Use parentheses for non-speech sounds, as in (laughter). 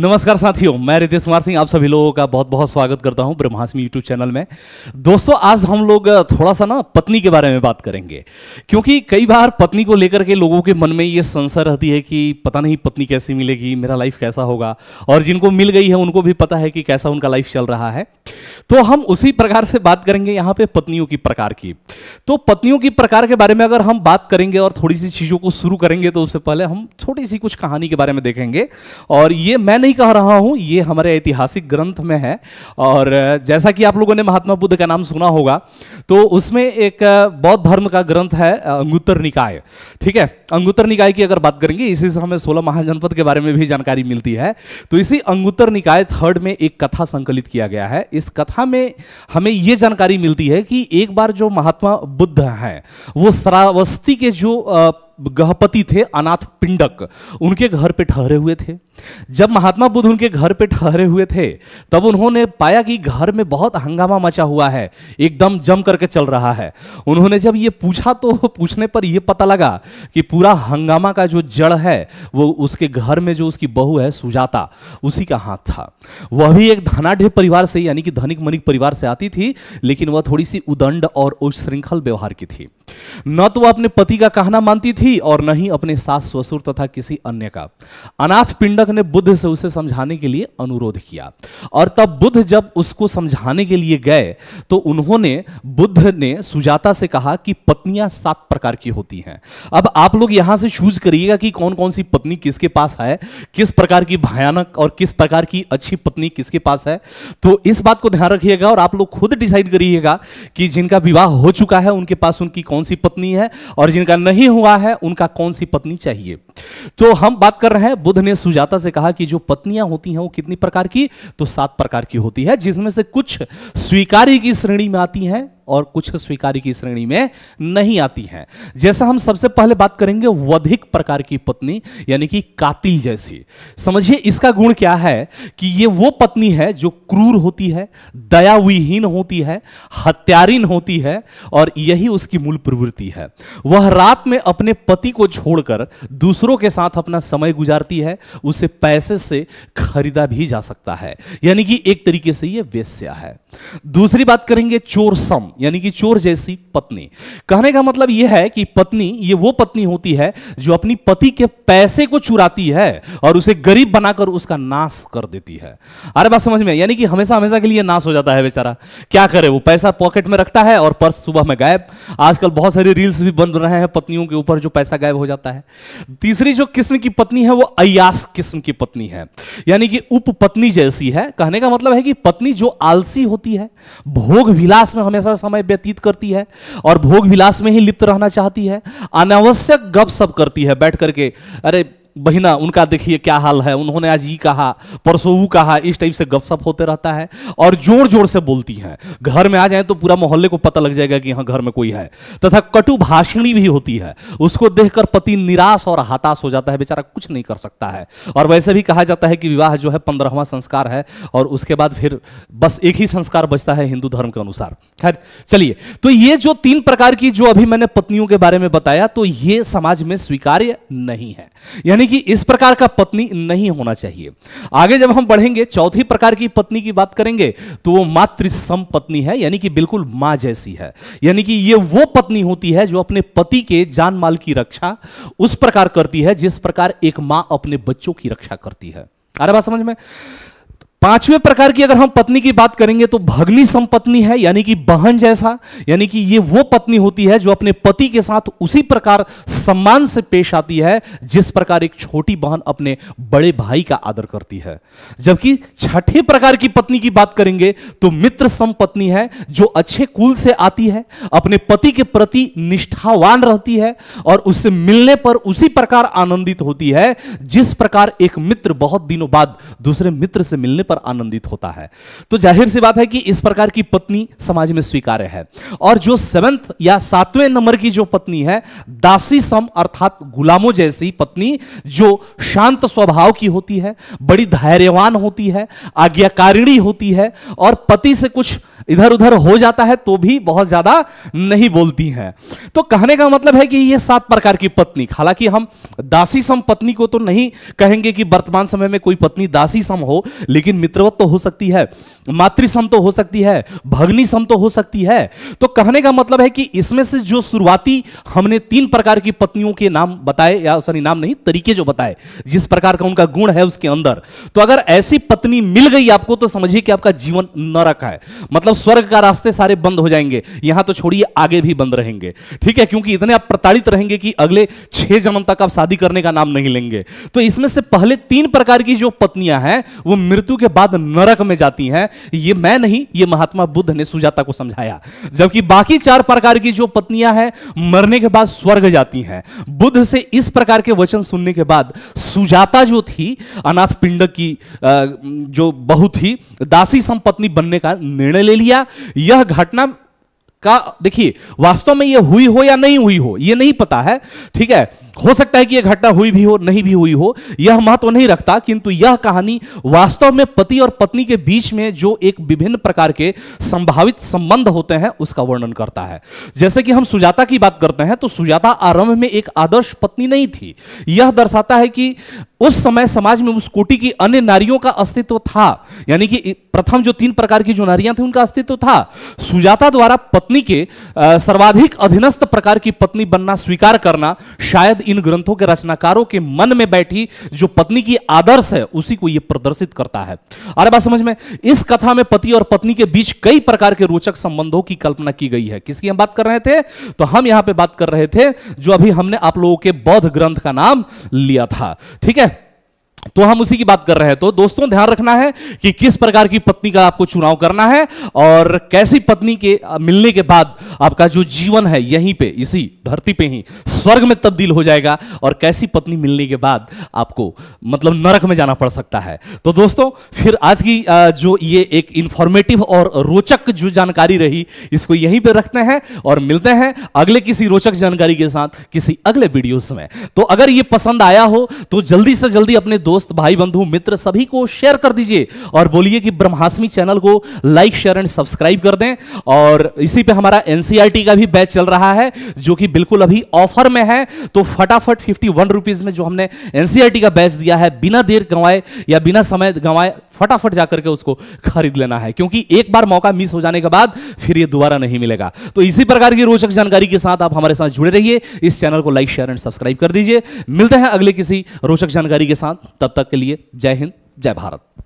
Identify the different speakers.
Speaker 1: नमस्कार साथियों मैं रितेश कुमार सिंह आप सभी लोगों का बहुत बहुत स्वागत करता हूं ब्रह्मास्मी यूट्यूब चैनल में दोस्तों आज हम लोग थोड़ा सा ना पत्नी के बारे में बात करेंगे क्योंकि कई बार पत्नी को लेकर के लोगों के मन में ये संशय रहती है कि पता नहीं पत्नी कैसी मिलेगी मेरा लाइफ कैसा होगा और जिनको मिल गई है उनको भी पता है कि कैसा उनका लाइफ चल रहा है तो हम उसी प्रकार से बात करेंगे यहाँ पे पत्नियों की प्रकार की तो पत्नियों की प्रकार के बारे में अगर हम बात करेंगे और थोड़ी सी चीज़ों को शुरू करेंगे तो उससे पहले हम छोटी सी कुछ कहानी के बारे में देखेंगे और ये मैंने नहीं कह रहा हूं ये हमारे ऐतिहासिक ग्रंथ में है और जैसा कि आप लोगों ने महात्मा बुद्ध का नाम सुना होगा तो उसमें एक बौद्ध धर्म का ग्रंथ है अंगुत्तर निकाय ठीक है अंगुत्तर निकाय की अगर बात करेंगे इसी से हमें सोलह महाजनपद के बारे में भी जानकारी मिलती है तो इसी अंगुत्तर निकाय थर्ड में एक कथा संकलित किया गया है इस कथा में हमें यह जानकारी मिलती है कि एक बार जो महात्मा बुद्ध हैं वो श्रावस्ती के जो गहपति थे अनाथ पिंडक उनके घर पे ठहरे हुए थे जब महात्मा बुद्ध उनके घर पे ठहरे हुए थे तब उन्होंने पाया कि घर में बहुत हंगामा मचा हुआ है एकदम जम करके चल रहा है उन्होंने जब ये पूछा तो (laughs) पूछने पर यह पता लगा कि पूरा हंगामा का जो जड़ है वो उसके घर में जो उसकी बहू है सुजाता उसी का हाथ था वह भी एक धनाढ़ परिवार से यानी कि धनिक मनिक परिवार से आती थी लेकिन वह थोड़ी सी उदंड और उश्रृंखल व्यवहार की थी न तो वह अपने पति का कहना मानती थी और न ही अपने सास ससुर तथा किसी अन्य का अनाथ पिंडक ने बुद्ध से उसे समझाने के लिए अनुरोध किया और तब बुद्ध जब उसको समझाने के लिए गए तो उन्होंने बुद्ध ने सुजाता से कहा कि पत्नियां सात प्रकार की होती हैं अब आप लोग यहां से चूज करिएगा कि कौन कौन सी पत्नी किसके पास है किस प्रकार की भयानक और किस प्रकार की अच्छी पत्नी किसके पास है तो इस बात को ध्यान रखिएगा और आप लोग खुद डिसाइड करिएगा कि जिनका विवाह हो चुका है उनके पास उनकी कौन कौन सी पत्नी है और जिनका नहीं हुआ है उनका कौन सी पत्नी चाहिए तो हम बात कर रहे हैं बुद्ध ने सुजाता से कहा कि जो पत्नियां होती हैं वो कितनी प्रकार की तो सात प्रकार की होती है जिसमें से कुछ स्वीकार्य की श्रेणी में आती हैं और कुछ स्वीकार्य की श्रेणी में नहीं आती हैं जैसा हम सबसे पहले बात करेंगे वधिक प्रकार की पत्नी यानी कि कातिल जैसी समझिए इसका गुण क्या है कि ये वो पत्नी है जो क्रूर होती है दया विहीन होती है हत्यारीन होती है और यही उसकी मूल प्रवृत्ति है वह रात में अपने पति को छोड़कर दूसरों के साथ अपना समय गुजारती है उसे पैसे से खरीदा भी जा सकता है यानी कि एक तरीके से यह वेश्या है दूसरी बात करेंगे चोर सम यानी कि चोर जैसी पत्नी कहने का मतलब यह है कि पत्नी ये वो पत्नी होती है जो अपनी पति के पैसे को चुराती है और उसे गरीब बनाकर उसका नाश कर देती है अरे बात समझ में यानी कि हमेशा हमेशा के लिए नाश हो जाता है बेचारा क्या करे वो पैसा पॉकेट में रखता है और पर्स सुबह में गायब आजकल बहुत सारी रील्स भी बन रहे हैं पत्नियों के ऊपर जो पैसा गायब हो जाता है तीसरी जो किस्म की पत्नी है वो अयास किस्म की पत्नी है यानी कि उप पत्नी जैसी है कहने का मतलब है कि पत्नी जो आलसी होती होती है भोग विलास में हमेशा समय व्यतीत करती है और भोग विलास में ही लिप्त रहना चाहती है अनावश्यक गप सब करती है बैठ करके अरे बहिना उनका देखिए क्या हाल है उन्होंने आज ये कहा परसों वो कहा इस टाइप से गपशप होते रहता है और जोर जोर से बोलती हैं घर में आ जाए तो पूरा मोहल्ले को पता लग जाएगा कि यहाँ घर में कोई है तथा कटु भाषणी भी होती है उसको देखकर पति निराश और हताश हो जाता है बेचारा कुछ नहीं कर सकता है और वैसे भी कहा जाता है कि विवाह जो है पंद्रहवा संस्कार है और उसके बाद फिर बस एक ही संस्कार बचता है हिंदू धर्म के अनुसार खैर चलिए तो ये जो तीन प्रकार की जो अभी मैंने पत्नियों के बारे में बताया तो ये समाज में स्वीकार्य नहीं है यानी यानी कि इस प्रकार का पत्नी नहीं होना चाहिए आगे जब हम बढ़ेंगे चौथी प्रकार की पत्नी की बात करेंगे तो वो मातृ पत्नी है यानी कि बिल्कुल मां जैसी है यानी कि ये वो पत्नी होती है जो अपने पति के जान माल की रक्षा उस प्रकार करती है जिस प्रकार एक मां अपने बच्चों की रक्षा करती है अरे बात समझ में पांचवें प्रकार की अगर हम पत्नी की बात करेंगे तो भगनी संपत्नी है यानी कि बहन जैसा यानी कि ये वो पत्नी होती है जो अपने पति के साथ उसी प्रकार सम्मान से पेश आती है जिस प्रकार एक छोटी बहन अपने बड़े भाई का आदर करती है जबकि छठे प्रकार की पत्नी की बात करेंगे तो मित्र संपत्नी है जो अच्छे कुल से आती है अपने पति के प्रति निष्ठावान रहती है और उससे मिलने पर उसी प्रकार आनंदित होती है जिस प्रकार एक मित्र बहुत दिनों बाद दूसरे मित्र से मिलने पर पर आनंदित होता है तो जाहिर सी बात है कि इस प्रकार की पत्नी समाज में स्वीकार्य है और जो सेवंथ या सातवें नंबर की जो पत्नी है दासी सम अर्थात गुलामों जैसी पत्नी जो शांत स्वभाव की होती है बड़ी धैर्यवान होती है आज्ञाकारिणी होती है और पति से कुछ इधर उधर हो जाता है तो भी बहुत ज्यादा नहीं बोलती हैं तो कहने का मतलब है कि ये सात प्रकार की पत्नी हालांकि हम दासी सम पत्नी को तो नहीं कहेंगे कि वर्तमान समय में कोई पत्नी दासी सम हो लेकिन मित्रवत तो हो सकती है मातृसम तो हो सकती है भगनी सम तो हो सकती है तो कहने का मतलब है कि इसमें से जो शुरुआती हमने तीन प्रकार की पत्नियों के नाम बताए या सॉरी नाम नहीं तरीके जो बताए जिस प्रकार का उनका गुण है उसके अंदर तो अगर ऐसी पत्नी मिल गई आपको तो समझिए कि आपका जीवन नरक है मतलब मतलब स्वर्ग का रास्ते सारे बंद हो जाएंगे यहां तो छोड़िए आगे भी बंद रहेंगे ठीक है क्योंकि इतने आप प्रताड़ित रहेंगे कि अगले छह जन्म तक आप शादी करने का नाम नहीं लेंगे तो इसमें से पहले तीन प्रकार की जो पत्नियां हैं वो मृत्यु के बाद नरक में जाती हैं ये मैं नहीं ये महात्मा बुद्ध ने सुजाता को समझाया जबकि बाकी चार प्रकार की जो पत्नियां हैं मरने के बाद स्वर्ग जाती हैं बुद्ध से इस प्रकार के वचन सुनने के बाद सुजाता जो थी अनाथ पिंड की जो बहुत ही दासी संपत्नी बनने का निर्णय ले लिया लिया यह घटना का देखिए वास्तव में ये हुई हो या नहीं हुई हो ये नहीं पता है ठीक है हो सकता है कि यह घटना हुई भी हो नहीं भी हुई हो यह महत्व नहीं रखता किंतु यह कहानी वास्तव में पति और पत्नी के बीच में जो एक विभिन्न प्रकार के संभावित संबंध होते हैं उसका वर्णन करता है जैसे कि हम सुजाता की बात करते हैं तो सुजाता आरंभ में एक आदर्श पत्नी नहीं थी यह दर्शाता है कि उस समय समाज में उस कोटि की अन्य नारियों का अस्तित्व था यानी कि प्रथम जो तीन प्रकार की जो नारियां थी उनका अस्तित्व था सुजाता द्वारा पत्नी पत्नी के सर्वाधिक अधीनस्थ प्रकार की पत्नी बनना स्वीकार करना शायद इन ग्रंथों के रचनाकारों के मन में बैठी जो पत्नी की आदर्श है उसी को यह प्रदर्शित करता है अरे बात समझ में इस कथा में पति और पत्नी के बीच कई प्रकार के रोचक संबंधों की कल्पना की गई है किसकी हम बात कर रहे थे तो हम यहां पर बात कर रहे थे जो अभी हमने आप लोगों के बौद्ध ग्रंथ का नाम लिया था ठीक है तो हम उसी की बात कर रहे हैं तो दोस्तों ध्यान रखना है कि किस प्रकार की पत्नी का आपको चुनाव करना है और कैसी पत्नी के मिलने के बाद आपका जो जीवन है यहीं पे इसी धरती पे ही स्वर्ग में तब्दील हो जाएगा और कैसी पत्नी मिलने के बाद आपको मतलब नरक में जाना पड़ सकता है तो दोस्तों फिर आज की जो ये एक इंफॉर्मेटिव और रोचक जो जानकारी रही इसको यहीं पर रखते हैं और मिलते हैं अगले किसी रोचक जानकारी के साथ किसी अगले वीडियो में तो अगर ये पसंद आया हो तो जल्दी से जल्दी अपने दो दोस्त भाई बंधु मित्र सभी को शेयर कर दीजिए और बोलिए कि ब्रह्मास्मि चैनल को लाइक शेयर एंड सब्सक्राइब कर दें और इसी पे हमारा एनसीईआरटी e का भी बैच चल रहा है जो कि बिल्कुल अभी ऑफर में है तो फटाफट फिफ्टी वन में जो हमने एनसीईआरटी e का बैच दिया है बिना देर गंवाए या बिना समय गंवाए फटाफट जाकर के उसको खरीद लेना है क्योंकि एक बार मौका मिस हो जाने के बाद फिर ये दोबारा नहीं मिलेगा तो इसी प्रकार की रोचक जानकारी के साथ आप हमारे साथ जुड़े रहिए इस चैनल को लाइक शेयर एंड सब्सक्राइब कर दीजिए मिलते हैं अगले किसी रोचक जानकारी के साथ तब तक के लिए जय हिंद जय भारत